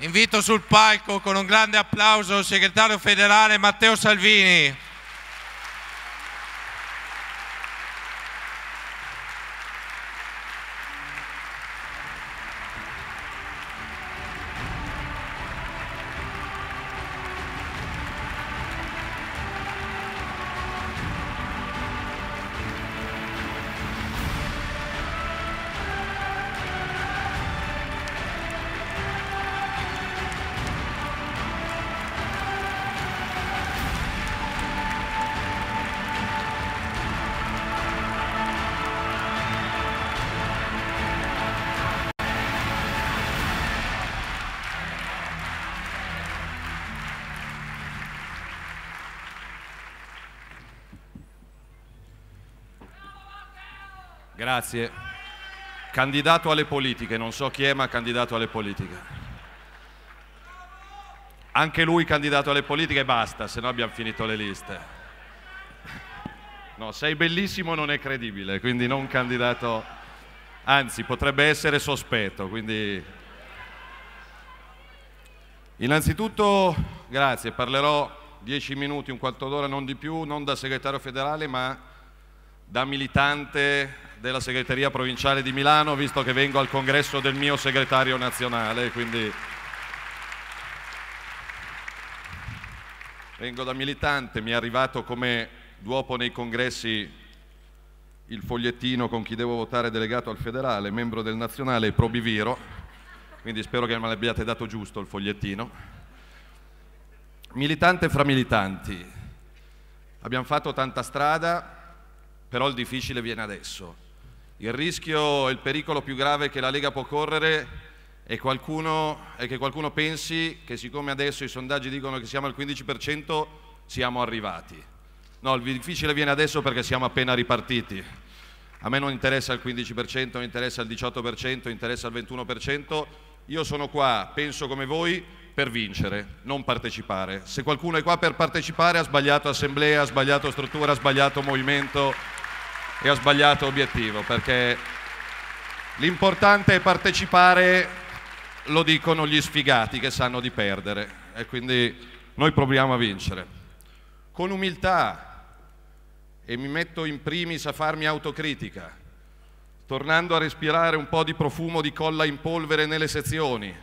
Invito sul palco con un grande applauso il segretario federale Matteo Salvini. Grazie. Candidato alle politiche, non so chi è ma candidato alle politiche. Anche lui candidato alle politiche e basta, se no abbiamo finito le liste. No, sei bellissimo non è credibile, quindi non candidato, anzi potrebbe essere sospetto, quindi... Innanzitutto, grazie, parlerò dieci minuti, un quarto d'ora, non di più, non da segretario federale, ma da militante della segreteria provinciale di Milano, visto che vengo al congresso del mio segretario nazionale, quindi vengo da militante, mi è arrivato come duopo nei congressi il fogliettino con chi devo votare delegato al federale, membro del nazionale e pro quindi spero che me l'abbiate dato giusto il fogliettino. Militante fra militanti, abbiamo fatto tanta strada, però il difficile viene adesso. Il rischio, il pericolo più grave che la Lega può correre è, qualcuno, è che qualcuno pensi che siccome adesso i sondaggi dicono che siamo al 15%, siamo arrivati. No, il difficile viene adesso perché siamo appena ripartiti. A me non interessa il 15%, non interessa il 18%, interessa il 21%. Io sono qua, penso come voi, per vincere, non partecipare. Se qualcuno è qua per partecipare ha sbagliato assemblea, ha sbagliato struttura, ha sbagliato movimento e ho sbagliato obiettivo perché l'importante è partecipare, lo dicono gli sfigati che sanno di perdere e quindi noi proviamo a vincere. Con umiltà e mi metto in primis a farmi autocritica, tornando a respirare un po' di profumo di colla in polvere nelle sezioni,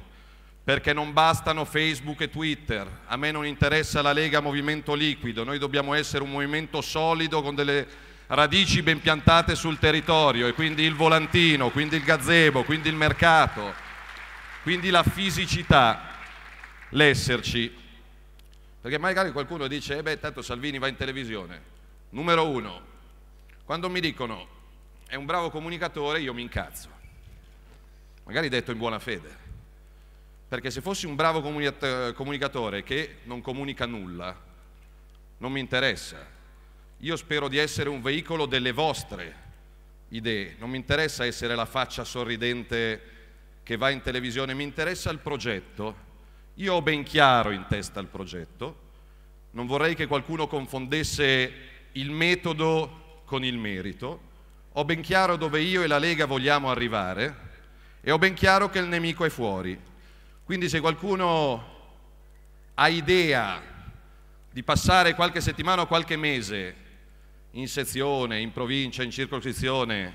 perché non bastano Facebook e Twitter, a me non interessa la Lega Movimento Liquido, noi dobbiamo essere un movimento solido con delle radici ben piantate sul territorio e quindi il volantino, quindi il gazebo, quindi il mercato, quindi la fisicità, l'esserci. Perché magari qualcuno dice, eh beh, tanto Salvini va in televisione. Numero uno, quando mi dicono è un bravo comunicatore, io mi incazzo. Magari detto in buona fede. Perché se fossi un bravo comunicatore che non comunica nulla, non mi interessa io spero di essere un veicolo delle vostre idee. Non mi interessa essere la faccia sorridente che va in televisione, mi interessa il progetto. Io ho ben chiaro in testa il progetto. Non vorrei che qualcuno confondesse il metodo con il merito. Ho ben chiaro dove io e la Lega vogliamo arrivare e ho ben chiaro che il nemico è fuori. Quindi se qualcuno ha idea di passare qualche settimana o qualche mese in sezione, in provincia, in circoscrizione,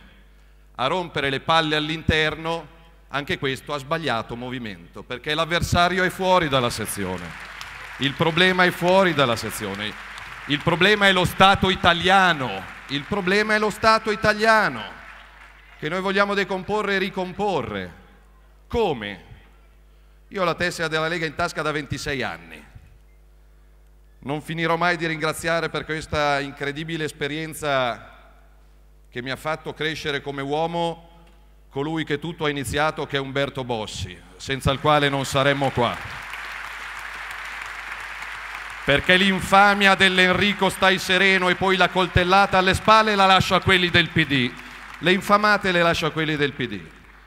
a rompere le palle all'interno, anche questo ha sbagliato movimento, perché l'avversario è fuori dalla sezione. Il problema è fuori dalla sezione. Il problema è lo Stato italiano. Il problema è lo Stato italiano che noi vogliamo decomporre e ricomporre. Come? Io ho la tessera della Lega in tasca da 26 anni. Non finirò mai di ringraziare per questa incredibile esperienza che mi ha fatto crescere come uomo colui che tutto ha iniziato, che è Umberto Bossi, senza il quale non saremmo qua. Perché l'infamia dell'Enrico stai sereno e poi la coltellata alle spalle la lascio a quelli del PD. Le infamate le lascio a quelli del PD.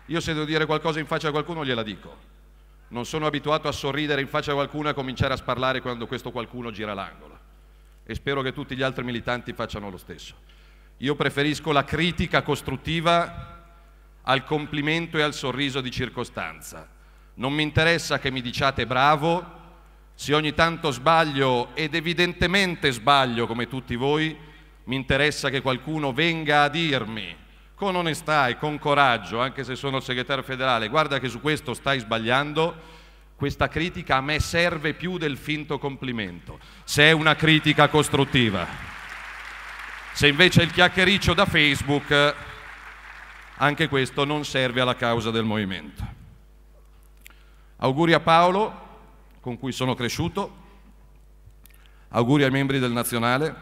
Io se devo dire qualcosa in faccia a qualcuno gliela dico. Non sono abituato a sorridere in faccia a qualcuno e a cominciare a sparlare quando questo qualcuno gira l'angolo. E spero che tutti gli altri militanti facciano lo stesso. Io preferisco la critica costruttiva al complimento e al sorriso di circostanza. Non mi interessa che mi diciate bravo, se ogni tanto sbaglio, ed evidentemente sbaglio come tutti voi, mi interessa che qualcuno venga a dirmi con onestà e con coraggio, anche se sono il segretario federale, guarda che su questo stai sbagliando, questa critica a me serve più del finto complimento, se è una critica costruttiva. Se invece è il chiacchiericcio da Facebook, anche questo non serve alla causa del movimento. Auguri a Paolo, con cui sono cresciuto, auguri ai membri del Nazionale,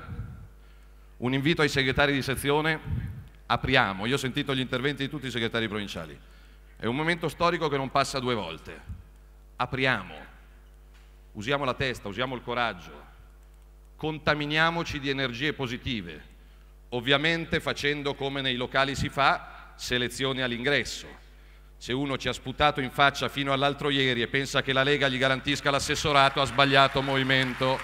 un invito ai segretari di sezione apriamo, io ho sentito gli interventi di tutti i segretari provinciali, è un momento storico che non passa due volte, apriamo, usiamo la testa, usiamo il coraggio, contaminiamoci di energie positive, ovviamente facendo come nei locali si fa, selezione all'ingresso. Se uno ci ha sputato in faccia fino all'altro ieri e pensa che la Lega gli garantisca l'assessorato, ha sbagliato movimento.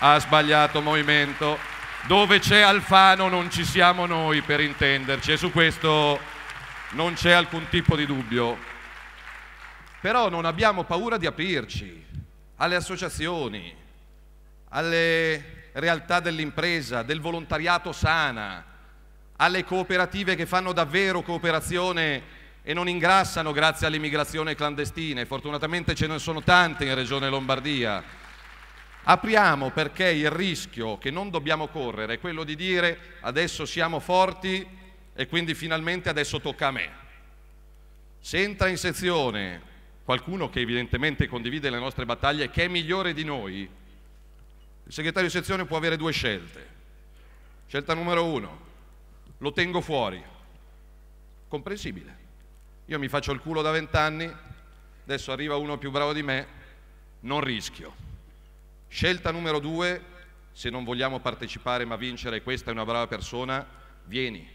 Ha sbagliato movimento. Dove c'è Alfano non ci siamo noi, per intenderci, e su questo non c'è alcun tipo di dubbio. Però non abbiamo paura di aprirci alle associazioni, alle realtà dell'impresa, del volontariato sana, alle cooperative che fanno davvero cooperazione e non ingrassano grazie all'immigrazione clandestina. E fortunatamente ce ne sono tante in Regione Lombardia. Apriamo perché il rischio che non dobbiamo correre è quello di dire adesso siamo forti e quindi finalmente adesso tocca a me. Se entra in sezione qualcuno che evidentemente condivide le nostre battaglie che è migliore di noi, il segretario di sezione può avere due scelte. Scelta numero uno, lo tengo fuori. Comprensibile. Io mi faccio il culo da vent'anni, adesso arriva uno più bravo di me, non rischio. Scelta numero due, se non vogliamo partecipare ma vincere, questa è una brava persona, vieni,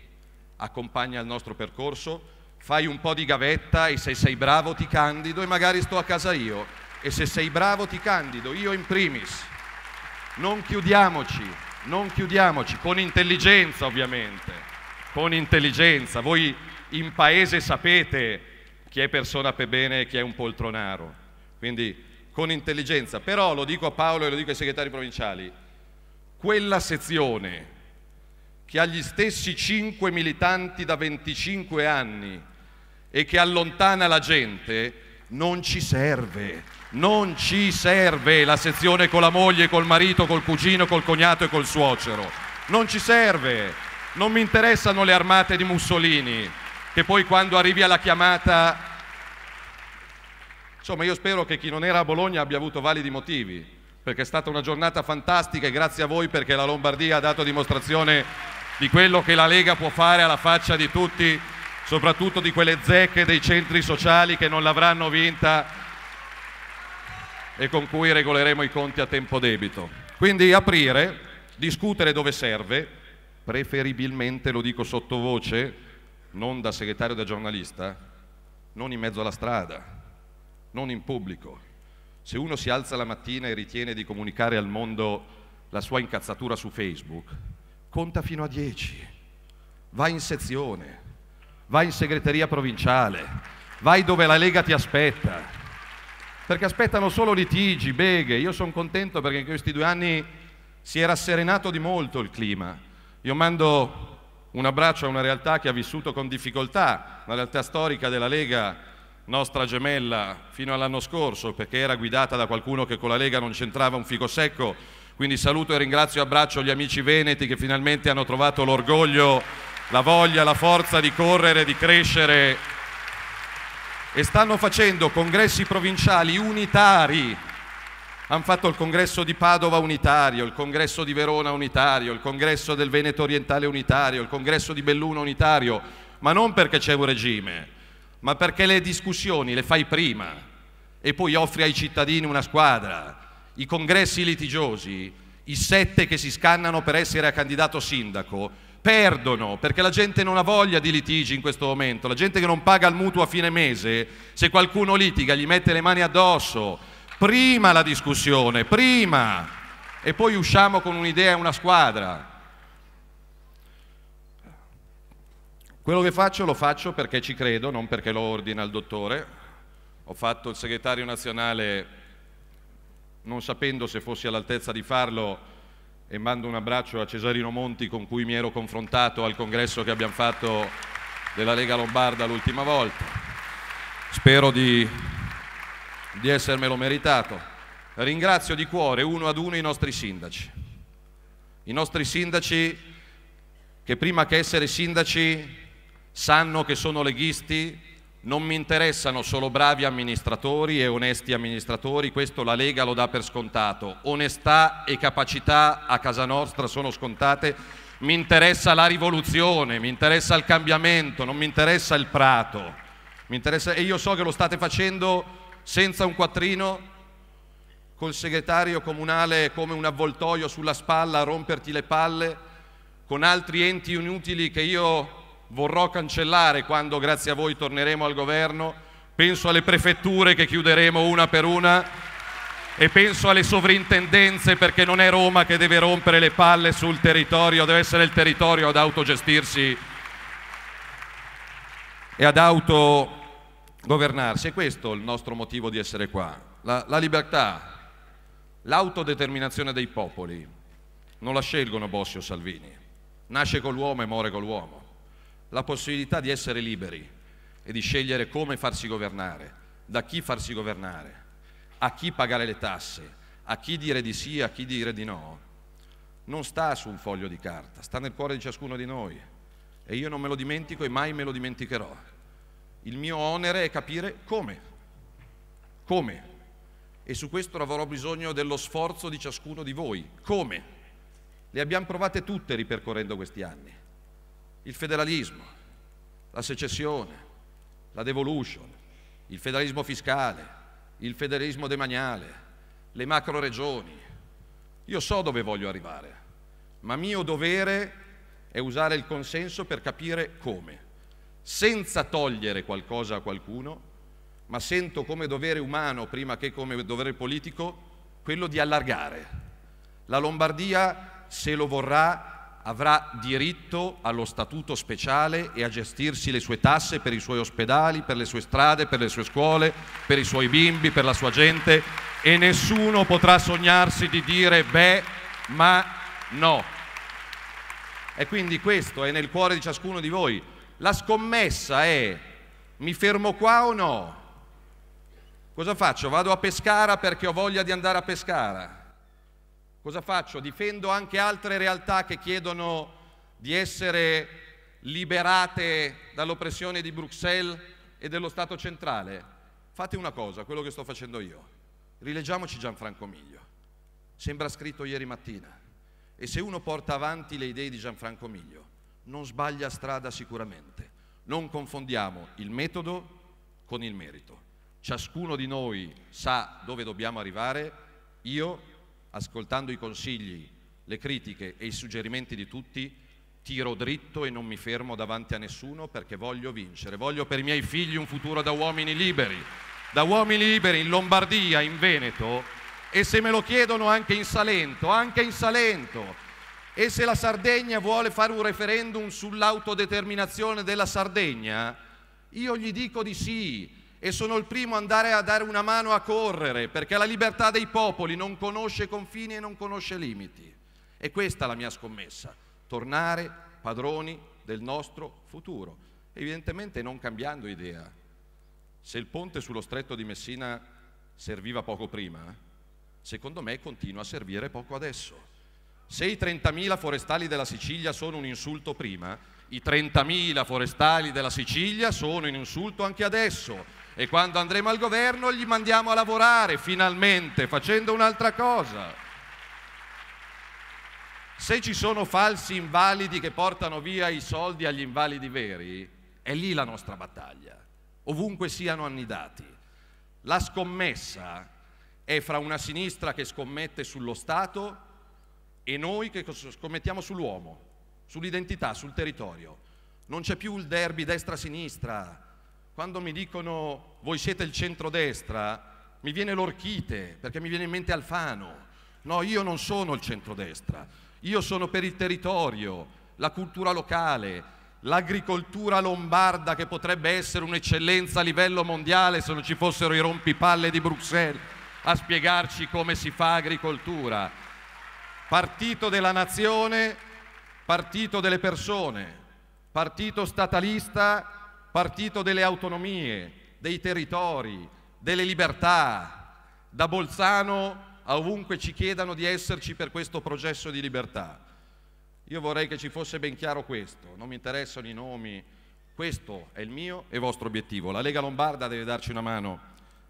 accompagna il nostro percorso, fai un po' di gavetta e se sei bravo ti candido e magari sto a casa io. E se sei bravo ti candido, io in primis. Non chiudiamoci, non chiudiamoci, con intelligenza ovviamente, con intelligenza. Voi in paese sapete chi è persona per bene e chi è un poltronaro. Quindi con intelligenza, però lo dico a Paolo e lo dico ai segretari provinciali, quella sezione che ha gli stessi cinque militanti da 25 anni e che allontana la gente, non ci serve, non ci serve la sezione con la moglie, col marito, col cugino, col cognato e col suocero, non ci serve, non mi interessano le armate di Mussolini, che poi quando arrivi alla chiamata Insomma, io spero che chi non era a Bologna abbia avuto validi motivi, perché è stata una giornata fantastica e grazie a voi perché la Lombardia ha dato dimostrazione di quello che la Lega può fare alla faccia di tutti, soprattutto di quelle zecche dei centri sociali che non l'avranno vinta e con cui regoleremo i conti a tempo debito. Quindi aprire, discutere dove serve, preferibilmente lo dico sottovoce, non da segretario da giornalista, non in mezzo alla strada non in pubblico. Se uno si alza la mattina e ritiene di comunicare al mondo la sua incazzatura su Facebook, conta fino a 10, va in sezione, va in segreteria provinciale, vai dove la Lega ti aspetta, perché aspettano solo litigi, beghe. Io sono contento perché in questi due anni si è rasserenato di molto il clima. Io mando un abbraccio a una realtà che ha vissuto con difficoltà, la realtà storica della Lega nostra gemella fino all'anno scorso perché era guidata da qualcuno che con la Lega non c'entrava un fico secco. Quindi saluto e ringrazio e abbraccio gli amici veneti che finalmente hanno trovato l'orgoglio, la voglia, la forza di correre, di crescere e stanno facendo congressi provinciali unitari. Hanno fatto il congresso di Padova unitario, il congresso di Verona unitario, il congresso del Veneto orientale unitario, il congresso di Belluno unitario, ma non perché c'è un regime, ma perché le discussioni le fai prima e poi offri ai cittadini una squadra. I congressi litigiosi, i sette che si scannano per essere a candidato sindaco, perdono perché la gente non ha voglia di litigi in questo momento. La gente che non paga il mutuo a fine mese, se qualcuno litiga gli mette le mani addosso. Prima la discussione, prima. E poi usciamo con un'idea e una squadra. Quello che faccio lo faccio perché ci credo, non perché lo ordina il dottore. Ho fatto il segretario nazionale non sapendo se fossi all'altezza di farlo e mando un abbraccio a Cesarino Monti con cui mi ero confrontato al congresso che abbiamo fatto della Lega Lombarda l'ultima volta. Spero di, di essermelo meritato. Ringrazio di cuore uno ad uno i nostri sindaci. I nostri sindaci che prima che essere sindaci sanno che sono leghisti, non mi interessano solo bravi amministratori e onesti amministratori, questo la Lega lo dà per scontato. Onestà e capacità a casa nostra sono scontate. Mi interessa la rivoluzione, mi interessa il cambiamento, non mi interessa il prato. Interessa... E io so che lo state facendo senza un quattrino, col segretario comunale come un avvoltoio sulla spalla a romperti le palle, con altri enti inutili che io vorrò cancellare quando, grazie a voi, torneremo al governo. Penso alle prefetture che chiuderemo una per una e penso alle sovrintendenze perché non è Roma che deve rompere le palle sul territorio, deve essere il territorio ad autogestirsi e ad autogovernarsi. E questo è il nostro motivo di essere qua. La, la libertà, l'autodeterminazione dei popoli non la scelgono Bossi o Salvini, nasce con l'uomo e muore con l'uomo la possibilità di essere liberi e di scegliere come farsi governare, da chi farsi governare, a chi pagare le tasse, a chi dire di sì, a chi dire di no, non sta su un foglio di carta, sta nel cuore di ciascuno di noi e io non me lo dimentico e mai me lo dimenticherò. Il mio onere è capire come, come. E su questo avrò bisogno dello sforzo di ciascuno di voi. Come? Le abbiamo provate tutte ripercorrendo questi anni il federalismo, la secessione, la devolution, il federalismo fiscale, il federalismo demaniale, le macro regioni. Io so dove voglio arrivare, ma mio dovere è usare il consenso per capire come, senza togliere qualcosa a qualcuno, ma sento come dovere umano prima che come dovere politico quello di allargare. La Lombardia, se lo vorrà, avrà diritto allo statuto speciale e a gestirsi le sue tasse per i suoi ospedali, per le sue strade, per le sue scuole, per i suoi bimbi, per la sua gente e nessuno potrà sognarsi di dire beh, ma no. E quindi questo è nel cuore di ciascuno di voi. La scommessa è mi fermo qua o no? Cosa faccio? Vado a Pescara perché ho voglia di andare a Pescara Cosa faccio? Difendo anche altre realtà che chiedono di essere liberate dall'oppressione di Bruxelles e dello Stato centrale. Fate una cosa, quello che sto facendo io. Rileggiamoci Gianfranco Miglio. Sembra scritto ieri mattina. E se uno porta avanti le idee di Gianfranco Miglio, non sbaglia strada sicuramente. Non confondiamo il metodo con il merito. Ciascuno di noi sa dove dobbiamo arrivare. Io ascoltando i consigli, le critiche e i suggerimenti di tutti, tiro dritto e non mi fermo davanti a nessuno perché voglio vincere. Voglio per i miei figli un futuro da uomini liberi, da uomini liberi in Lombardia, in Veneto e se me lo chiedono anche in Salento, anche in Salento. E se la Sardegna vuole fare un referendum sull'autodeterminazione della Sardegna, io gli dico di sì, e sono il primo ad andare a dare una mano a correre, perché la libertà dei popoli non conosce confini e non conosce limiti. E questa è la mia scommessa, tornare padroni del nostro futuro, evidentemente non cambiando idea. Se il ponte sullo stretto di Messina serviva poco prima, secondo me continua a servire poco adesso. Se i 30.000 forestali della Sicilia sono un insulto prima, i 30.000 forestali della Sicilia sono un insulto anche adesso e quando andremo al governo gli mandiamo a lavorare finalmente facendo un'altra cosa. Se ci sono falsi invalidi che portano via i soldi agli invalidi veri, è lì la nostra battaglia, ovunque siano annidati. La scommessa è fra una sinistra che scommette sullo Stato e noi che scommettiamo sull'uomo, sull'identità, sul territorio. Non c'è più il derby destra-sinistra, quando mi dicono voi siete il centrodestra, mi viene l'orchite, perché mi viene in mente Alfano. No, io non sono il centrodestra, io sono per il territorio, la cultura locale, l'agricoltura lombarda che potrebbe essere un'eccellenza a livello mondiale se non ci fossero i rompipalle di Bruxelles a spiegarci come si fa agricoltura. Partito della nazione, partito delle persone, partito statalista partito delle autonomie, dei territori, delle libertà, da Bolzano a ovunque ci chiedano di esserci per questo processo di libertà. Io vorrei che ci fosse ben chiaro questo, non mi interessano i nomi, questo è il mio e vostro obiettivo. La Lega Lombarda deve darci una mano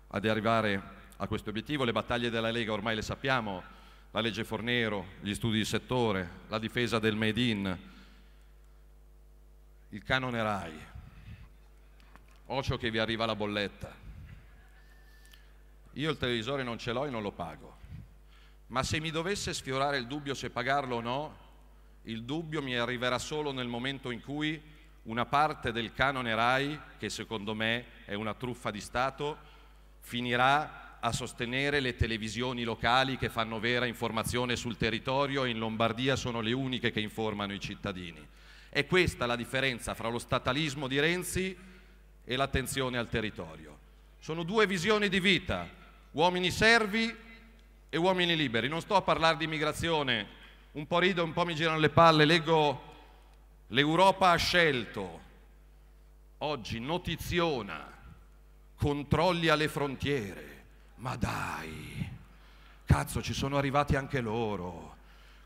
ad arrivare a questo obiettivo, le battaglie della Lega ormai le sappiamo, la legge Fornero, gli studi di settore, la difesa del Made in, il canone RAI, Ocio che vi arriva la bolletta. Io il televisore non ce l'ho e non lo pago. Ma se mi dovesse sfiorare il dubbio se pagarlo o no, il dubbio mi arriverà solo nel momento in cui una parte del canone RAI, che secondo me è una truffa di Stato, finirà a sostenere le televisioni locali che fanno vera informazione sul territorio e in Lombardia sono le uniche che informano i cittadini. È questa la differenza fra lo statalismo di Renzi e l'attenzione al territorio. Sono due visioni di vita, uomini servi e uomini liberi. Non sto a parlare di immigrazione, un po' rido, un po' mi girano le palle, leggo l'Europa ha scelto, oggi notiziona, controlli alle frontiere, ma dai, cazzo ci sono arrivati anche loro,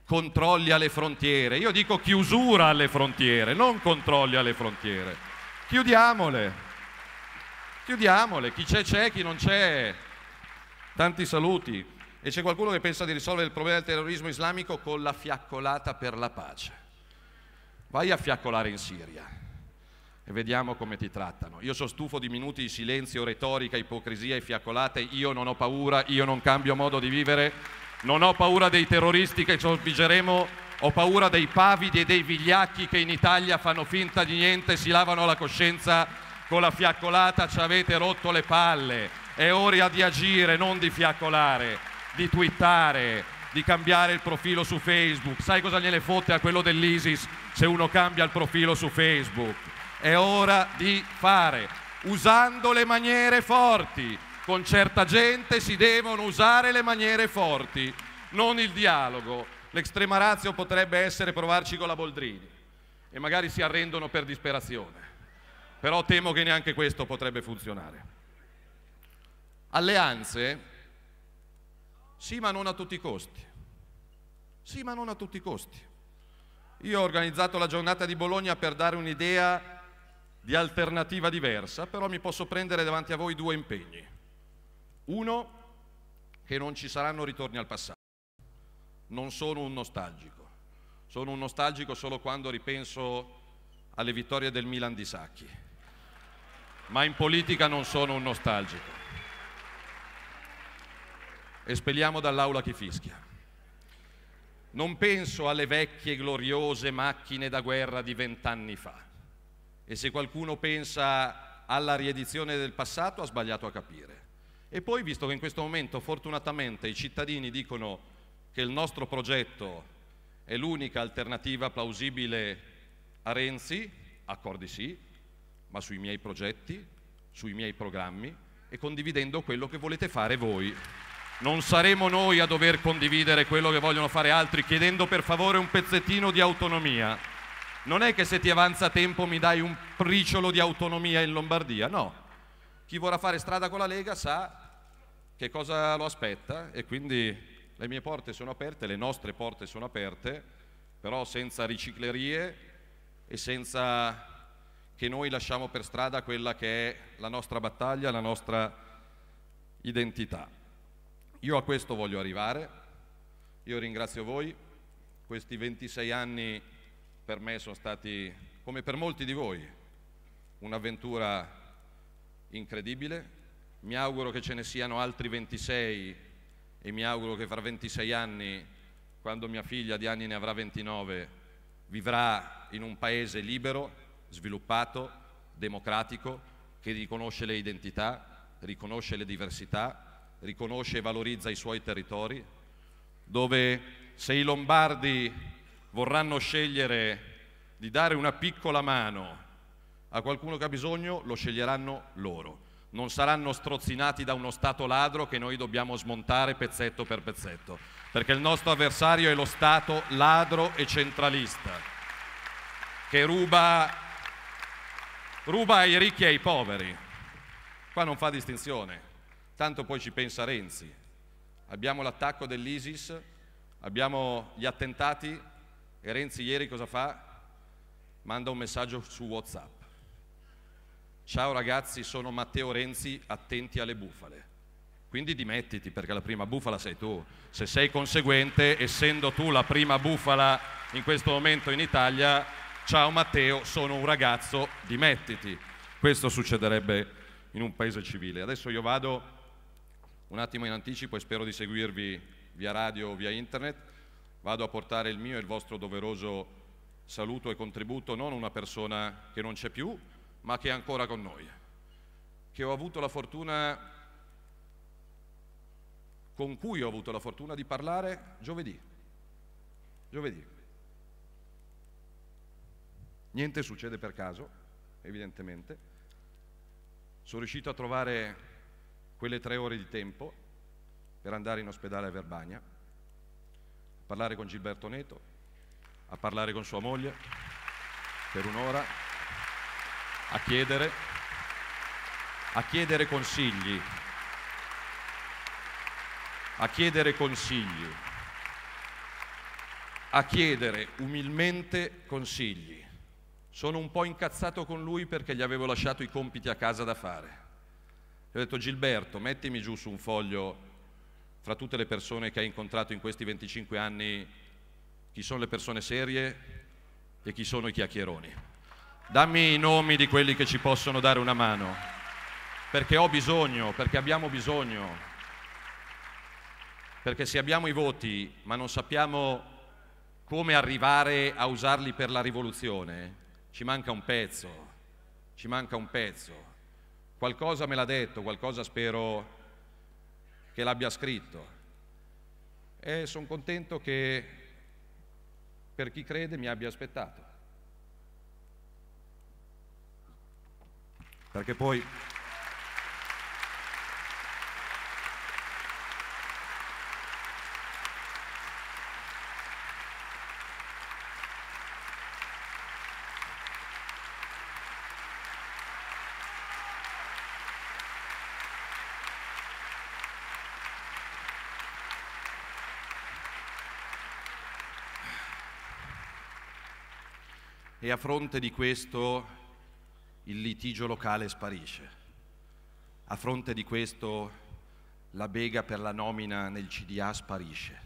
controlli alle frontiere, io dico chiusura alle frontiere, non controlli alle frontiere, chiudiamole. Chiudiamole, chi c'è c'è, chi non c'è. Tanti saluti. E c'è qualcuno che pensa di risolvere il problema del terrorismo islamico con la fiaccolata per la pace. Vai a fiaccolare in Siria e vediamo come ti trattano. Io sono stufo di minuti di silenzio, retorica, ipocrisia e fiaccolate. Io non ho paura, io non cambio modo di vivere, non ho paura dei terroristi che ci obbligheremo ho paura dei pavidi e dei vigliacchi che in Italia fanno finta di niente, si lavano la coscienza con la fiaccolata ci avete rotto le palle. È ora di agire, non di fiaccolare, di twittare, di cambiare il profilo su Facebook. Sai cosa gliene fotte a quello dell'ISIS se uno cambia il profilo su Facebook? È ora di fare, usando le maniere forti. Con certa gente si devono usare le maniere forti, non il dialogo. L'estrema razio potrebbe essere provarci con la Boldrini e magari si arrendono per disperazione però temo che neanche questo potrebbe funzionare. Alleanze? Sì, ma non a tutti i costi. Sì, ma non a tutti i costi. Io ho organizzato la giornata di Bologna per dare un'idea di alternativa diversa, però mi posso prendere davanti a voi due impegni. Uno, che non ci saranno ritorni al passato. Non sono un nostalgico. Sono un nostalgico solo quando ripenso alle vittorie del Milan di Sacchi ma in politica non sono un nostalgico. Espelliamo dall'aula chi fischia. Non penso alle vecchie gloriose macchine da guerra di vent'anni fa. E se qualcuno pensa alla riedizione del passato ha sbagliato a capire. E poi, visto che in questo momento fortunatamente i cittadini dicono che il nostro progetto è l'unica alternativa plausibile a Renzi, accordi sì, ma sui miei progetti, sui miei programmi e condividendo quello che volete fare voi. Non saremo noi a dover condividere quello che vogliono fare altri, chiedendo per favore un pezzettino di autonomia. Non è che se ti avanza tempo mi dai un briciolo di autonomia in Lombardia, no. Chi vorrà fare strada con la Lega sa che cosa lo aspetta e quindi le mie porte sono aperte, le nostre porte sono aperte, però senza riciclerie e senza che noi lasciamo per strada quella che è la nostra battaglia, la nostra identità. Io a questo voglio arrivare, io ringrazio voi, questi 26 anni per me sono stati, come per molti di voi, un'avventura incredibile, mi auguro che ce ne siano altri 26 e mi auguro che fra 26 anni, quando mia figlia di anni ne avrà 29, vivrà in un paese libero sviluppato, democratico, che riconosce le identità, riconosce le diversità, riconosce e valorizza i suoi territori, dove se i lombardi vorranno scegliere di dare una piccola mano a qualcuno che ha bisogno, lo sceglieranno loro. Non saranno strozzinati da uno Stato ladro che noi dobbiamo smontare pezzetto per pezzetto, perché il nostro avversario è lo Stato ladro e centralista, che ruba ruba ai ricchi e ai poveri. Qua non fa distinzione, tanto poi ci pensa Renzi. Abbiamo l'attacco dell'ISIS, abbiamo gli attentati e Renzi ieri cosa fa? Manda un messaggio su WhatsApp. Ciao ragazzi, sono Matteo Renzi, attenti alle bufale. Quindi dimettiti perché la prima bufala sei tu. Se sei conseguente, essendo tu la prima bufala in questo momento in Italia, ciao Matteo, sono un ragazzo, dimettiti. Questo succederebbe in un paese civile. Adesso io vado un attimo in anticipo e spero di seguirvi via radio o via internet. Vado a portare il mio e il vostro doveroso saluto e contributo non a una persona che non c'è più, ma che è ancora con noi, che ho avuto la fortuna con cui ho avuto la fortuna di parlare giovedì. Giovedì. Niente succede per caso, evidentemente. Sono riuscito a trovare quelle tre ore di tempo per andare in ospedale a Verbania, a parlare con Gilberto Neto, a parlare con sua moglie per un'ora, a chiedere, a chiedere consigli, a chiedere consigli, a chiedere umilmente consigli. Sono un po' incazzato con lui perché gli avevo lasciato i compiti a casa da fare. Gli ho detto Gilberto, mettimi giù su un foglio fra tutte le persone che hai incontrato in questi 25 anni, chi sono le persone serie e chi sono i chiacchieroni. Dammi i nomi di quelli che ci possono dare una mano, perché ho bisogno, perché abbiamo bisogno, perché se abbiamo i voti ma non sappiamo come arrivare a usarli per la rivoluzione, ci manca un pezzo, ci manca un pezzo. Qualcosa me l'ha detto, qualcosa spero che l'abbia scritto. E sono contento che per chi crede mi abbia aspettato. Perché poi... e a fronte di questo il litigio locale sparisce. A fronte di questo la bega per la nomina nel CDA sparisce.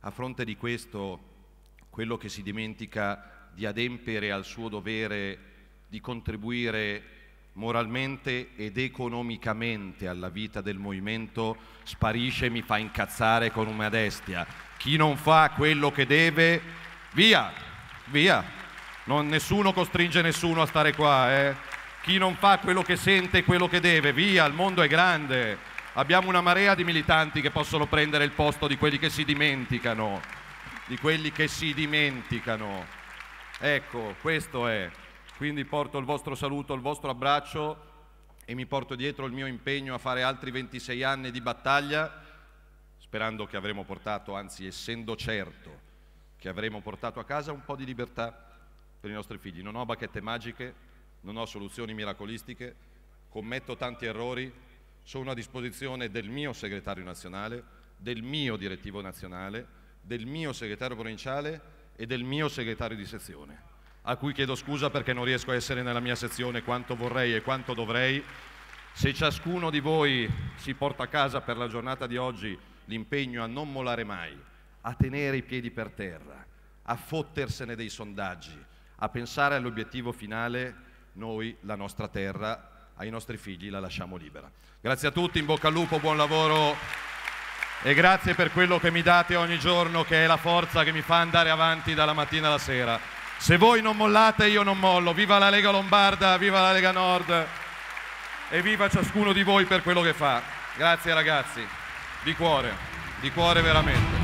A fronte di questo quello che si dimentica di adempiere al suo dovere di contribuire moralmente ed economicamente alla vita del movimento sparisce e mi fa incazzare con una destia. Chi non fa quello che deve, via, via. Non, nessuno costringe nessuno a stare qua, eh? Chi non fa quello che sente e quello che deve, via, il mondo è grande. Abbiamo una marea di militanti che possono prendere il posto di quelli che si dimenticano, di quelli che si dimenticano. Ecco, questo è. Quindi porto il vostro saluto, il vostro abbraccio e mi porto dietro il mio impegno a fare altri 26 anni di battaglia, sperando che avremo portato, anzi essendo certo che avremo portato a casa un po' di libertà per i nostri figli. Non ho bacchette magiche, non ho soluzioni miracolistiche, commetto tanti errori, sono a disposizione del mio segretario nazionale, del mio direttivo nazionale, del mio segretario provinciale e del mio segretario di sezione, a cui chiedo scusa perché non riesco a essere nella mia sezione quanto vorrei e quanto dovrei. Se ciascuno di voi si porta a casa per la giornata di oggi l'impegno a non molare mai, a tenere i piedi per terra, a fottersene dei sondaggi, a pensare all'obiettivo finale, noi la nostra terra, ai nostri figli la lasciamo libera. Grazie a tutti, in bocca al lupo, buon lavoro e grazie per quello che mi date ogni giorno, che è la forza che mi fa andare avanti dalla mattina alla sera. Se voi non mollate, io non mollo. Viva la Lega Lombarda, viva la Lega Nord e viva ciascuno di voi per quello che fa. Grazie ragazzi, di cuore, di cuore veramente.